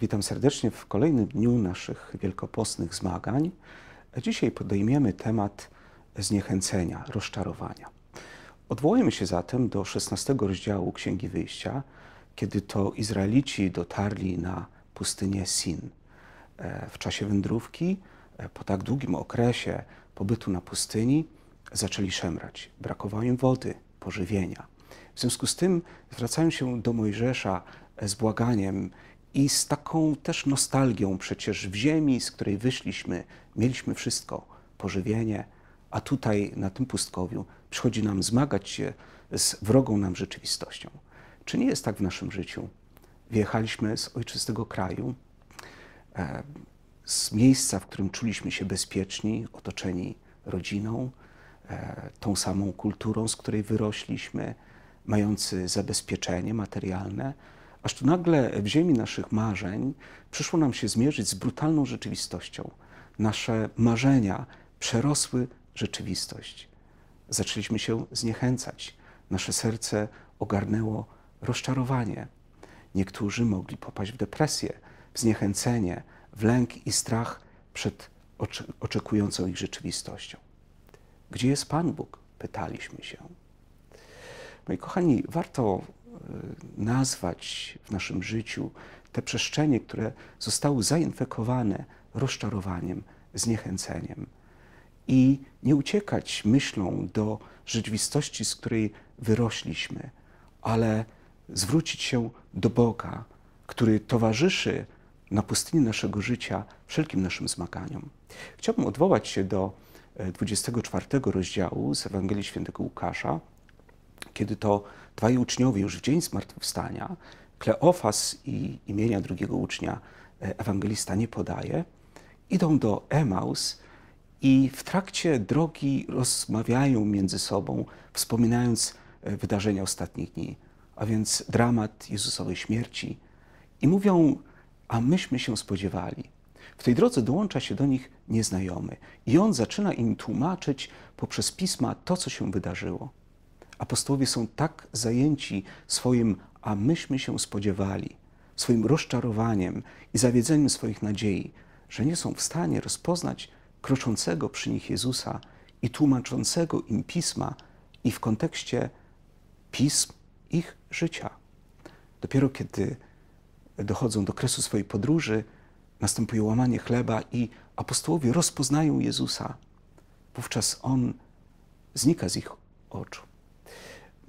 Witam serdecznie w kolejnym dniu naszych wielkopostnych zmagań. Dzisiaj podejmiemy temat zniechęcenia, rozczarowania. Odwołajmy się zatem do 16 rozdziału Księgi Wyjścia, kiedy to Izraelici dotarli na pustynię Sin. E, w czasie wędrówki, e, po tak długim okresie pobytu na pustyni, zaczęli szemrać. Brakowało im wody, pożywienia. W związku z tym zwracają się do Mojżesza z błaganiem, i z taką też nostalgią przecież w ziemi, z której wyszliśmy, mieliśmy wszystko, pożywienie, a tutaj na tym pustkowiu przychodzi nam zmagać się z wrogą nam rzeczywistością. Czy nie jest tak w naszym życiu? Wyjechaliśmy z ojczystego kraju, e, z miejsca, w którym czuliśmy się bezpieczni, otoczeni rodziną, e, tą samą kulturą, z której wyrośliśmy, mający zabezpieczenie materialne, aż tu nagle w ziemi naszych marzeń przyszło nam się zmierzyć z brutalną rzeczywistością. Nasze marzenia przerosły rzeczywistość. Zaczęliśmy się zniechęcać. Nasze serce ogarnęło rozczarowanie. Niektórzy mogli popaść w depresję, w zniechęcenie, w lęk i strach przed oczekującą ich rzeczywistością. Gdzie jest Pan Bóg? Pytaliśmy się. Moi kochani, warto Y, nazwać w naszym życiu te przestrzenie, które zostały zainfekowane rozczarowaniem, zniechęceniem. I nie uciekać myślą do rzeczywistości, z której wyrośliśmy, ale zwrócić się do Boga, który towarzyszy na pustyni naszego życia wszelkim naszym zmaganiom. Chciałbym odwołać się do 24 e, rozdziału z Ewangelii Świętego Łukasza, kiedy to dwaj uczniowie już w dzień zmartwychwstania, Kleofas i imienia drugiego ucznia e, ewangelista nie podaje, idą do Emaus i w trakcie drogi rozmawiają między sobą, wspominając e, wydarzenia ostatnich dni, a więc dramat Jezusowej śmierci. I mówią, a myśmy się spodziewali. W tej drodze dołącza się do nich nieznajomy i on zaczyna im tłumaczyć poprzez pisma to, co się wydarzyło apostołowie są tak zajęci swoim, a myśmy się spodziewali, swoim rozczarowaniem i zawiedzeniem swoich nadziei, że nie są w stanie rozpoznać kroczącego przy nich Jezusa i tłumaczącego im pisma i w kontekście pism ich życia. Dopiero kiedy dochodzą do kresu swojej podróży, następuje łamanie chleba i apostołowie rozpoznają Jezusa. Wówczas on znika z ich oczu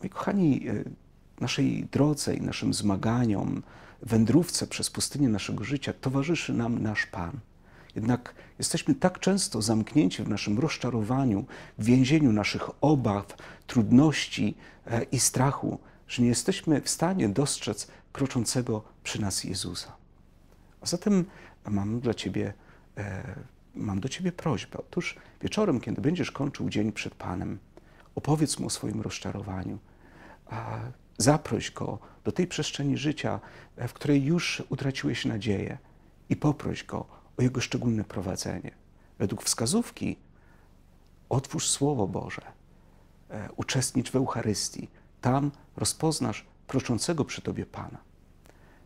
kochani, e, naszej drodze i naszym zmaganiom, wędrówce przez pustynię naszego życia towarzyszy nam nasz Pan. Jednak jesteśmy tak często zamknięci w naszym rozczarowaniu, w więzieniu naszych obaw, trudności e, i strachu, że nie jesteśmy w stanie dostrzec kroczącego przy nas Jezusa. A zatem mam dla Ciebie, e, mam do Ciebie prośbę. Otóż wieczorem, kiedy będziesz kończył dzień przed Panem, opowiedz Mu o swoim rozczarowaniu, zaproś Go do tej przestrzeni życia, e, w której już utraciłeś nadzieję i poproś Go o Jego szczególne prowadzenie. Według wskazówki otwórz Słowo Boże, e, uczestnicz w Eucharystii. Tam rozpoznasz kroczącego przy Tobie Pana.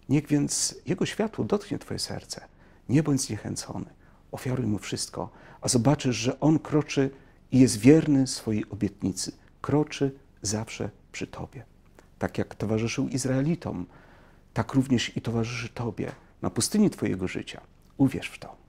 Niech więc Jego światło dotknie Twoje serce. Nie bądź zniechęcony. Ofiaruj Mu wszystko, a zobaczysz, że On kroczy i jest wierny swojej obietnicy. Kroczy zawsze przy Tobie. Tak jak towarzyszył Izraelitom, tak również i towarzyszy Tobie na pustyni Twojego życia. Uwierz w to.